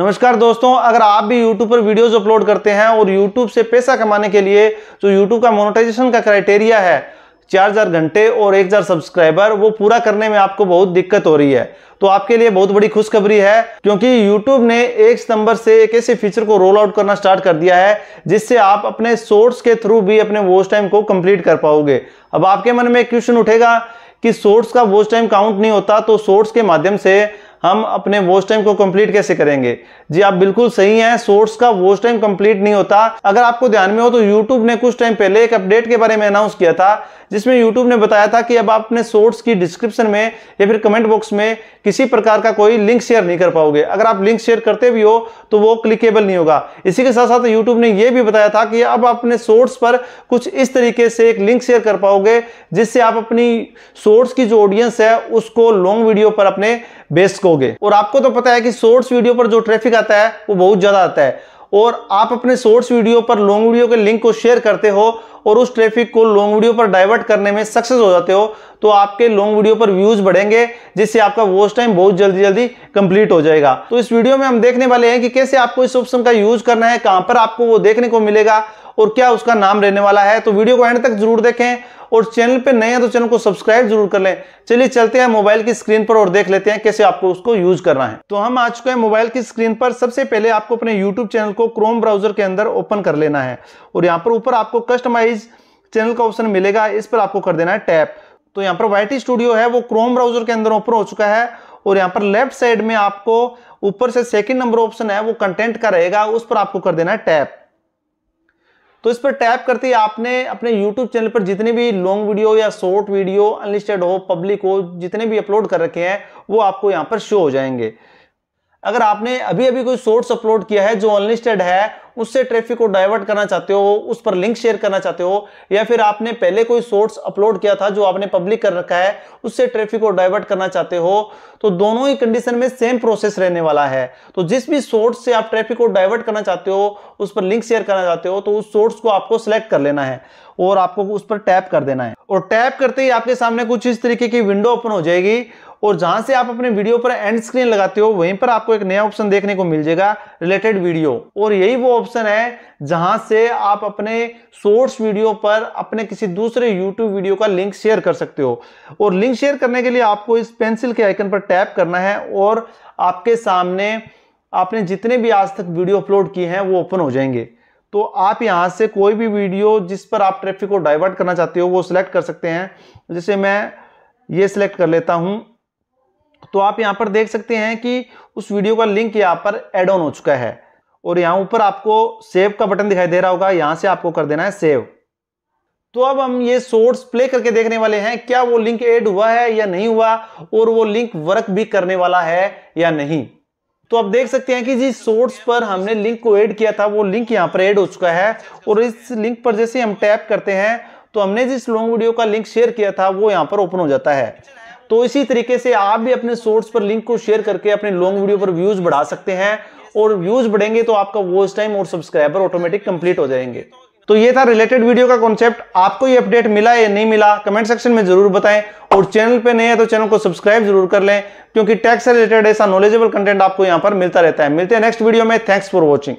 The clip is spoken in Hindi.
नमस्कार दोस्तों अगर आप भी YouTube पर वीडियोस अपलोड करते हैं और YouTube से पैसा कमाने के लिए जो YouTube का मोनेटाइजेशन का क्राइटेरिया है चार हजार घंटे और एक हजार सब्सक्राइबर वो पूरा करने में आपको बहुत दिक्कत हो रही है तो आपके लिए बहुत बड़ी खुशखबरी है क्योंकि YouTube ने एक सितंबर से एक ऐसे फीचर को रोल आउट करना स्टार्ट कर दिया है जिससे आप अपने सोर्स के थ्रू भी अपने वॉच टाइम को कंप्लीट कर पाओगे अब आपके मन में क्वेश्चन उठेगा कि सोर्स का वॉच टाइम काउंट नहीं होता तो सोर्स के माध्यम से हम अपने वॉच टाइम को कंप्लीट कैसे करेंगे जी आप बिल्कुल सही हैं सोर्स का वॉच टाइम कंप्लीट नहीं होता अगर आपको ध्यान में हो तो यूट्यूब ने कुछ टाइम पहले एक अपडेट के बारे में अनाउंस किया था जिसमें यूट्यूब ने बताया था कि अब आप अपने सोर्स की डिस्क्रिप्शन में या फिर कमेंट बॉक्स में किसी प्रकार का कोई लिंक शेयर नहीं कर पाओगे अगर आप लिंक शेयर करते भी हो तो वो क्लिकेबल नहीं होगा इसी के साथ साथ यूट्यूब ने यह भी बताया था कि अब आप अपने सोर्स पर कुछ इस तरीके से एक लिंक शेयर कर पाओगे जिससे आप अपनी सोर्स की जो ऑडियंस है उसको लॉन्ग वीडियो पर अपने बेस कोगे और आपको तो पता है कि सोर्स वीडियो पर जो ट्रैफिक आता है वो बहुत ज़्यादा आता है और आप अपने सोर्स वीडियो पर लॉन्ग वीडियो के लिंक को शेयर करते हो और उस ट्रैफिक को लॉन्ग वीडियो पर डाइवर्ट करने में सक्सेस हो जाते हो तो आपके लॉन्ग वीडियो पर व्यूज बढ़ेंगे जिससे आपका वॉच टाइम बहुत जल्दी जल्दी कंप्लीट हो जाएगा तो इस वीडियो में हम देखने वाले हैं कि कैसे आपको इस ऑप्शन का यूज करना है कहां पर आपको वो देखने को मिलेगा और क्या उसका नाम रहने वाला है तो वीडियो को एंड तक जरूर देखें और चैनल पे नए हैं तो चैनल को सब्सक्राइब जरूर कर लें चलिए चलते हैं मोबाइल की स्क्रीन पर और देख लेते हैं कैसे आपको उसको यूज करना है तो हम आ चुके हैं मोबाइल की स्क्रीन पर सबसे पहले आपको अपने यूट्यूब चैनल को क्रोम ब्राउजर के अंदर ओपन कर लेना है और यहाँ पर ऊपर आपको कस्टमाइज एक्सरसाइज चैनल का ऑप्शन मिलेगा इस पर आपको कर देना है टैप तो यहाँ पर वाइट स्टूडियो है वो क्रोम ब्राउजर के अंदर ओपन हो चुका है और यहाँ पर लेफ्ट साइड में आपको ऊपर से सेकंड नंबर ऑप्शन है वो कंटेंट का रहेगा उस पर आपको कर देना है टैप तो इस पर टैप करते ही आपने अपने YouTube चैनल पर जितने भी लॉन्ग वीडियो या शॉर्ट वीडियो अनलिस्टेड हो पब्लिक हो जितने भी अपलोड कर रखे हैं वो आपको यहाँ पर शो हो जाएंगे अगर आपने अभी अभी कोई शॉर्ट्स अपलोड किया है जो अनलिस्टेड है उससे ट्रैफिक को डाइवर्ट करना चाहते हो उस पर लिंक शेयर करना चाहते हो या फिर आपने पहले कोई सोर्स अपलोड किया था जो आपने पब्लिक कर रखा है उससे ट्रैफिक को डाइवर्ट करना चाहते हो तो दोनों ही कंडीशन में सेम प्रोसेस रहने वाला है तो जिस भी सोर्स से आप ट्रैफिक को डाइवर्ट करना चाहते हो उस पर लिंक शेयर करना चाहते हो तो उस सोर्स को आपको सिलेक्ट कर लेना है और आपको उस पर टैप कर देना है और टैप करते ही आपके सामने कुछ इस तरीके की विंडो ओपन हो जाएगी और जहां से आप अपने वीडियो पर एंड स्क्रीन लगाते हो वहीं पर आपको एक नया ऑप्शन देखने को मिल जाएगा रिलेटेड वीडियो और यही वो ऑप्शन है जहां से आप अपने सोर्स वीडियो पर अपने किसी दूसरे यूट्यूब वीडियो का लिंक शेयर कर सकते हो और लिंक शेयर करने के लिए आपको इस पेंसिल के आइकन पर टैप करना है और आपके सामने आपने जितने भी आज तक वीडियो अपलोड किए हैं वो ओपन हो जाएंगे तो आप यहां से कोई भी वीडियो जिस पर आप ट्रैफिक को डाइवर्ट करना चाहते हो वो सिलेक्ट कर सकते हैं जैसे मैं ये सिलेक्ट कर लेता हूं तो आप यहां पर देख सकते हैं कि उस वीडियो का लिंक यहां पर एड ऑन हो चुका है और यहां ऊपर आपको सेव का बटन दिखाई दे रहा होगा यहां से आपको कर देना है सेव तो अब हम ये सोर्स प्ले करके देखने वाले हैं क्या वो लिंक ऐड हुआ है या नहीं हुआ और वो लिंक वर्क भी करने वाला है या नहीं तो आप देख सकते हैं कि जिस सोर्स पर हमने लिंक को ऐड किया था वो लिंक यहाँ पर ऐड हो चुका है और इस लिंक पर जैसे हम टैप करते हैं तो हमने जिस लॉन्ग वीडियो का लिंक शेयर किया था वो यहाँ पर ओपन हो जाता है तो इसी तरीके से आप भी अपने सोर्स पर लिंक को शेयर करके अपने लॉन्ग वीडियो पर व्यूज बढ़ा सकते हैं और व्यूज बढ़ेंगे तो आपका वो टाइम और सब्सक्राइबर ऑटोमेटिक कंप्लीट हो जाएंगे तो ये था रिलेटेड वीडियो का कॉन्सेप्ट आपको ये अपडेट मिला या नहीं मिला कमेंट सेक्शन में जरूर बताएं और चैनल पे नए हैं तो चैनल को सब्सक्राइब जरूर कर लें क्योंकि टैक्स से रिलेटेड ऐसा नॉलेजेबल कंटेंट आपको यहां पर मिलता रहता है मिलते हैं नेक्स्ट वीडियो में थैंक्स फॉर वॉचिंग